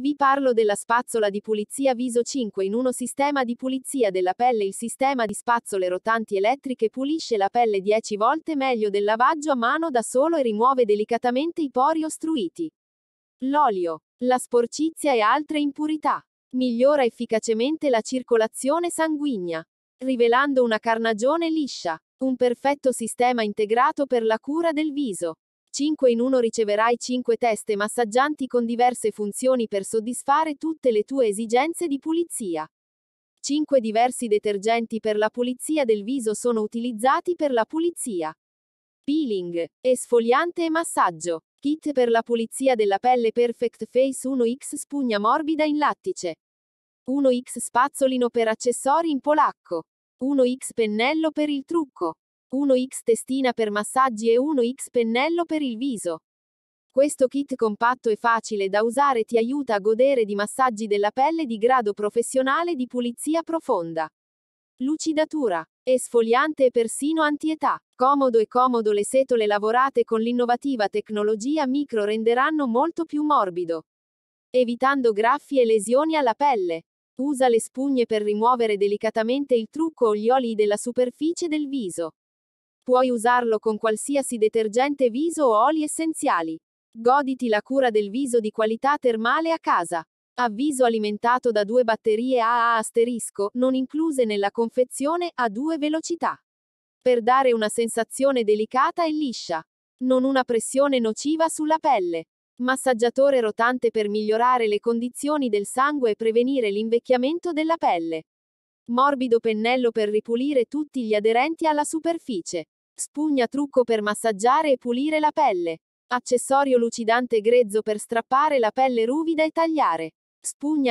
Vi parlo della spazzola di pulizia Viso 5 in uno sistema di pulizia della pelle. Il sistema di spazzole rotanti elettriche pulisce la pelle 10 volte meglio del lavaggio a mano da solo e rimuove delicatamente i pori ostruiti. L'olio, la sporcizia e altre impurità. Migliora efficacemente la circolazione sanguigna, rivelando una carnagione liscia, un perfetto sistema integrato per la cura del viso. 5 in 1 riceverai 5 teste massaggianti con diverse funzioni per soddisfare tutte le tue esigenze di pulizia. 5 diversi detergenti per la pulizia del viso sono utilizzati per la pulizia. Peeling, esfoliante e massaggio. Kit per la pulizia della pelle Perfect Face 1X spugna morbida in lattice. 1X spazzolino per accessori in polacco. 1X pennello per il trucco. 1x testina per massaggi e 1x pennello per il viso. Questo kit compatto e facile da usare ti aiuta a godere di massaggi della pelle di grado professionale di pulizia profonda. Lucidatura. Esfoliante e persino antietà. Comodo e comodo le setole lavorate con l'innovativa tecnologia micro renderanno molto più morbido. Evitando graffi e lesioni alla pelle. Usa le spugne per rimuovere delicatamente il trucco o gli oli della superficie del viso. Puoi usarlo con qualsiasi detergente viso o oli essenziali. Goditi la cura del viso di qualità termale a casa. Avviso alimentato da due batterie AA asterisco, non incluse nella confezione, a due velocità. Per dare una sensazione delicata e liscia. Non una pressione nociva sulla pelle. Massaggiatore rotante per migliorare le condizioni del sangue e prevenire l'invecchiamento della pelle. Morbido pennello per ripulire tutti gli aderenti alla superficie. Spugna trucco per massaggiare e pulire la pelle. Accessorio lucidante grezzo per strappare la pelle ruvida e tagliare. Spugna